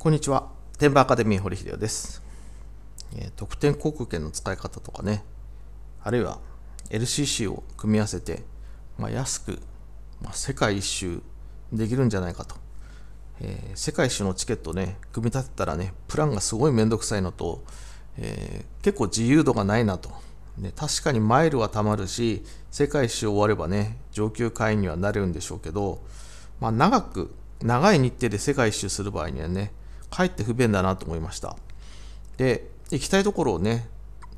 こんにちは。天馬アカデミー堀秀夫です。え典航空券の使い方とかね、あるいは LCC を組み合わせて、まあ、安く、まあ、世界一周できるんじゃないかと。えー、世界一周のチケットね、組み立てたらね、プランがすごいめんどくさいのと、えー、結構自由度がないなと。ね、確かにマイルは貯まるし、世界一周終わればね、上級会員にはなれるんでしょうけど、まあ、長く、長い日程で世界一周する場合にはね、かえって不便だなと思いましたで行きたいところをね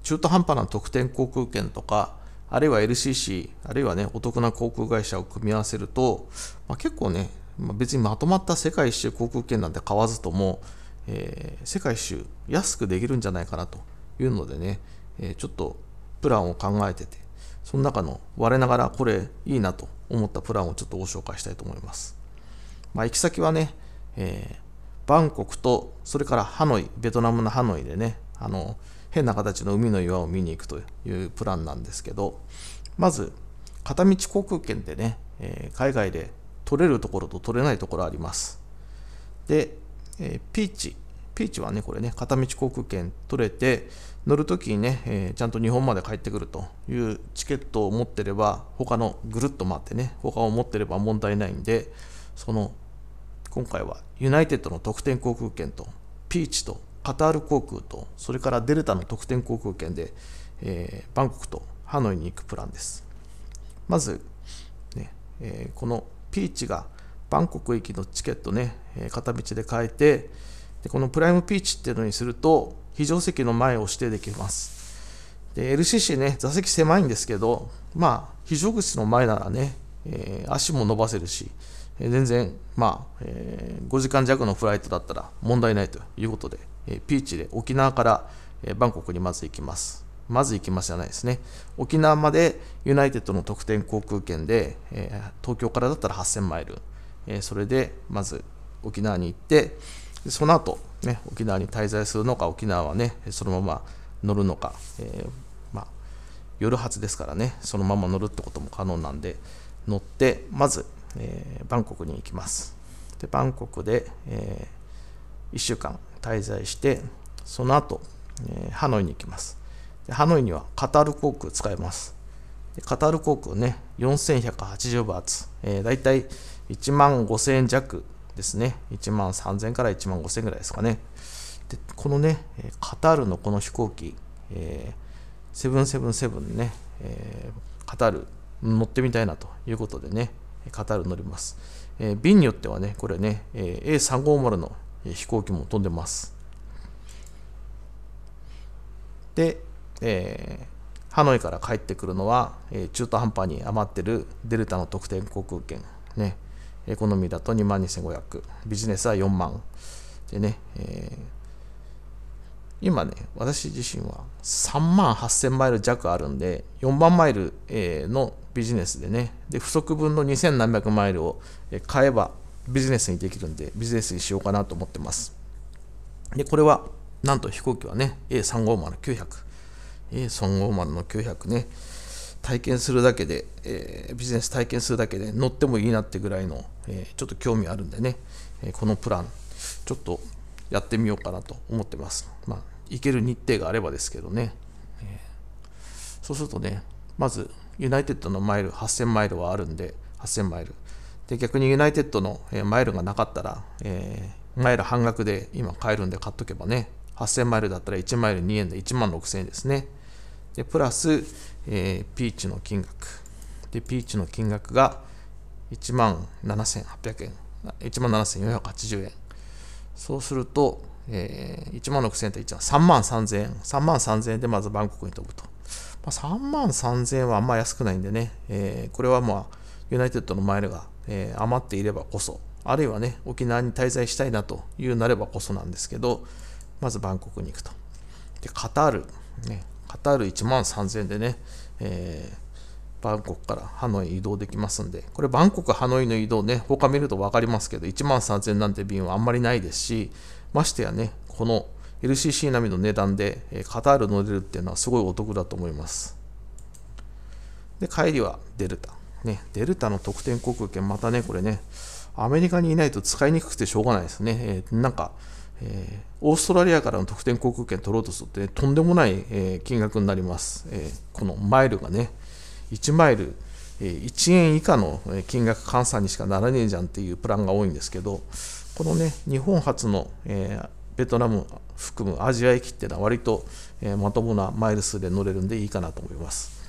中途半端な特典航空券とかあるいは LCC あるいはねお得な航空会社を組み合わせると、まあ、結構ね、まあ、別にまとまった世界一周航空券なんて買わずとも、えー、世界一周安くできるんじゃないかなというのでね、えー、ちょっとプランを考えててその中の我ながらこれいいなと思ったプランをちょっとご紹介したいと思います、まあ、行き先はね、えーバンコクと、それからハノイ、ベトナムのハノイでね、あの、変な形の海の岩を見に行くというプランなんですけど、まず、片道航空券でね、えー、海外で取れるところと取れないところあります。で、えー、ピーチ、ピーチはね、これね、片道航空券取れて、乗るときにね、えー、ちゃんと日本まで帰ってくるというチケットを持ってれば、他のぐるっと回ってね、他を持ってれば問題ないんで、その今回はユナイテッドの特典航空券とピーチとカタール航空とそれからデルタの特典航空券で、えー、バンコクとハノイに行くプランですまずね、えー、このピーチがバンコク行きのチケットね、えー、片道で買えてでこのプライムピーチっていうのにすると非常席の前を指定できますで LCC ね座席狭いんですけどまあ非常口の前ならね、え足も伸ばせるしえー、全然、まあえー、5時間弱のフライトだったら問題ないということで、えー、ピーチで沖縄から、えー、バンコクにまず行きます。まず行きますじゃないですね。沖縄までユナイテッドの特典航空券で、えー、東京からだったら8000マイル、えー、それでまず沖縄に行って、その後、ね、沖縄に滞在するのか、沖縄はね、そのまま乗るのか、えーまあ、夜発ですからね、そのまま乗るってことも可能なんで、乗って、まずえー、バンコクに行きます。で、バンコクで、えー、1週間滞在して、その後、えー、ハノイに行きます。で、ハノイにはカタール航空使います。でカタール航空ね、4180バーツ、えー、大体1万5000円弱ですね。1万3000円から1万5000円ぐらいですかね。で、このね、カタールのこの飛行機、えー、777ね、えー、カタール乗ってみたいなということでね、カタール乗ります。え便によってはね、これね、え A350 の飛行機も飛んでます。で、えー、ハノイから帰ってくるのは、えー、中途半端に余ってるデルタの特典航空券、ね、エコノミーだと2万2500、ビジネスは4万、でね、えー今ね、私自身は3万8000マイル弱あるんで、4万マイルのビジネスでね、で不足分の2000何百マイルを買えばビジネスにできるんで、ビジネスにしようかなと思ってます。で、これは、なんと飛行機はね、A350-900。A350 の900ね、体験するだけで、えー、ビジネス体験するだけで乗ってもいいなってぐらいの、えー、ちょっと興味あるんでね、えこのプラン、ちょっとやってみようかなと思ってます。まあ、行ける日程があればですけどね。そうするとね、まず、ユナイテッドのマイル、8000マイルはあるんで、8000マイル。で、逆にユナイテッドの、マイルがなかったら、えー、マイル半額で今買えるんで買っとけばね、8000マイルだったら1マイル2円で1万6000円ですね。で、プラス、えー、ピーチの金額。で、ピーチの金額が1万7800円、1万7480円。そうすると、えー、1万6000円と1は3万3000円、3万3000円でまずバンコクに飛ぶと。まあ、3万3000円はあんま安くないんでね、えー、これはまあ、ユナイテッドのマイルが、えー、余っていればこそ、あるいはね、沖縄に滞在したいなというなればこそなんですけど、まずバンコクに行くと。で、カタール、ね、カタール1万3000円でね、えーバンコクからハノイ移動できますんで、これバンコク、ハノイの移動ね、他見ると分かりますけど、1万3000なんて便はあんまりないですし、ましてやね、この LCC 並みの値段でカタール乗れるっていうのはすごいお得だと思います。で、帰りはデルタ。ね、デルタの特典航空券、またね、これね、アメリカにいないと使いにくくてしょうがないですね。えー、なんか、えー、オーストラリアからの特典航空券取ろうとすると、ね、とんでもない、えー、金額になります、えこのマイルがね。1マイル1円以下の金額換算にしかならねえじゃんっていうプランが多いんですけど、このね、日本初の、えベトナム含むアジア駅っていうのは割と、えまともなマイル数で乗れるんでいいかなと思います。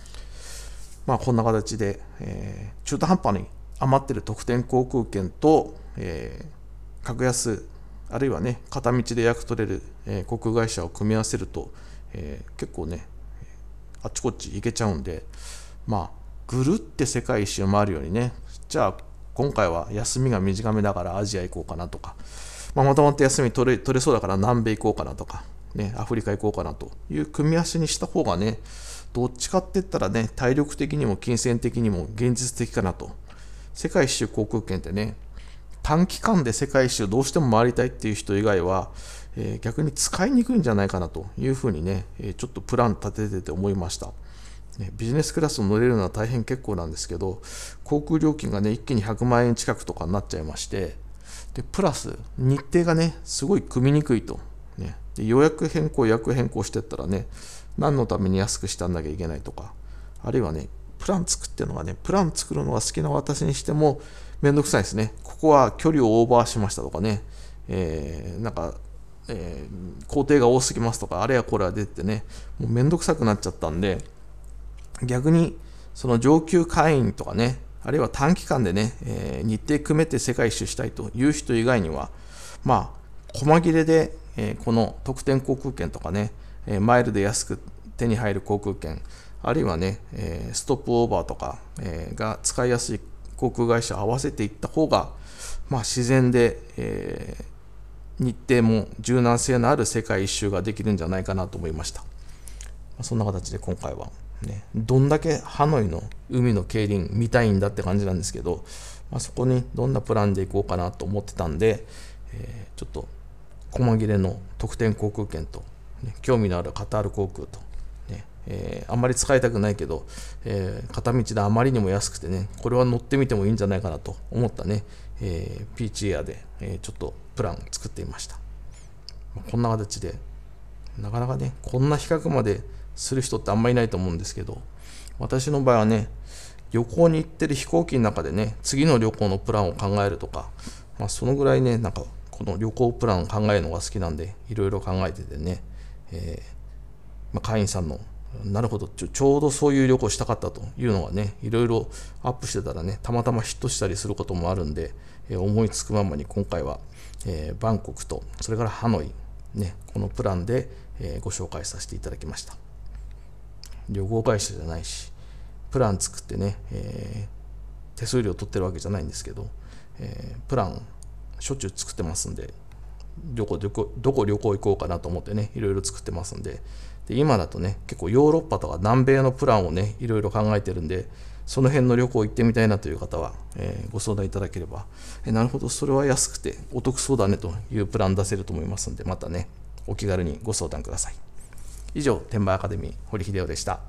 まあ、こんな形で、え中途半端に余ってる特典航空券と、え格安あるいはね片道で約取れる、え航空会社を組み合わせると、え結構ねあっちこっち行けちゃうんで、まあ、ぐるって世界一周回るようにね、じゃあ今回は休みが短めだからアジア行こうかなとか、まあ、もともと休み取れ取れそうだから南米行こうかなとか、ね、アフリカ行こうかなという組み合わせにした方がね、どっちかって言ったらね、体力的にも金銭的にも現実的かなと。世界一周航空券ってね、短期間で世界一周どうしても回りたいっていう人以外は、えー、逆に使いにくいんじゃないかなというふうにね、えー、ちょっとプラン立ててて思いました。ビジネスクラスを乗れるのは大変結構なんですけど、航空料金がね、一気に100万円近くとかになっちゃいまして、で、プラス、日程がね、すごい組みにくいと。ね、で予約変更、予約変更してったらね、何のために安くしたんなきゃいけないとか、あるいはね、プラン作ってのがね、プラン作るのが好きな私にしても、めんどくさいですね。ここは距離をオーバーしましたとかね、えー、なんか、えー、工程が多すぎますとか、あれやこれは出てね、もうめんどくさくなっちゃったんで、逆にその上級会員とかね、あるいは短期間でね、えー、日程組めて世界一周したいという人以外には、まあ、細切れで、えー、この特典航空券とかね、えー、マイルで安く手に入る航空券、あるいはね、えストップオーバーとか、えが使いやすい航空会社合わせていった方が、まあ、自然で、え日程も柔軟性のある世界一周ができるんじゃないかなと思いました。そんな形で今回は。ね、どんだけハノイの海の競輪見たいんだって感じなんですけど、まあ、そこにどんなプランで行こうかなと思ってたんで、えー、ちょっと細切れの特典航空券と、ね、興味のあるカタール航空と、ねえー、あんまり使いたくないけど、えー、片道であまりにも安くてねこれは乗ってみてもいいんじゃないかなと思ったね、えピーチエアで、えちょっとプラン作ってみました、まあ、こんな形でなかなかねこんな比較までする人ってあんまりいないと思うんですけど、私の場合はね、旅行に行ってる飛行機の中でね、次の旅行のプランを考えるとか、まあ、そのぐらいね、なんか、この旅行プランを考えるのが好きなんで、いろいろ考えててね、えー、まあ、会員さんの、なるほどちょ、ちょうどそういう旅行したかったというのがね、いろいろアップしてたらね、たまたまヒットしたりすることもあるんで、えー、思いつくままに今回は、えー、バンコクと、それからハノイ、ね、このプランで、えご紹介させていただきました。旅行会社じゃないしプラン作ってね、えー、手数料取ってるわけじゃないんですけど、えー、プランしょっちゅう作ってますんでどこどこ旅行行こうかなと思ってねいろいろ作ってますんでで今だとね結構ヨーロッパとか南米のプランをねいろいろ考えてるんでその辺の旅行行ってみたいなという方は、えー、ご相談いただければ、えなるほどそれは安くてお得そうだねというプラン出せると思いますんでまたねお気軽にご相談ください。以上天馬アカデミー堀秀夫でした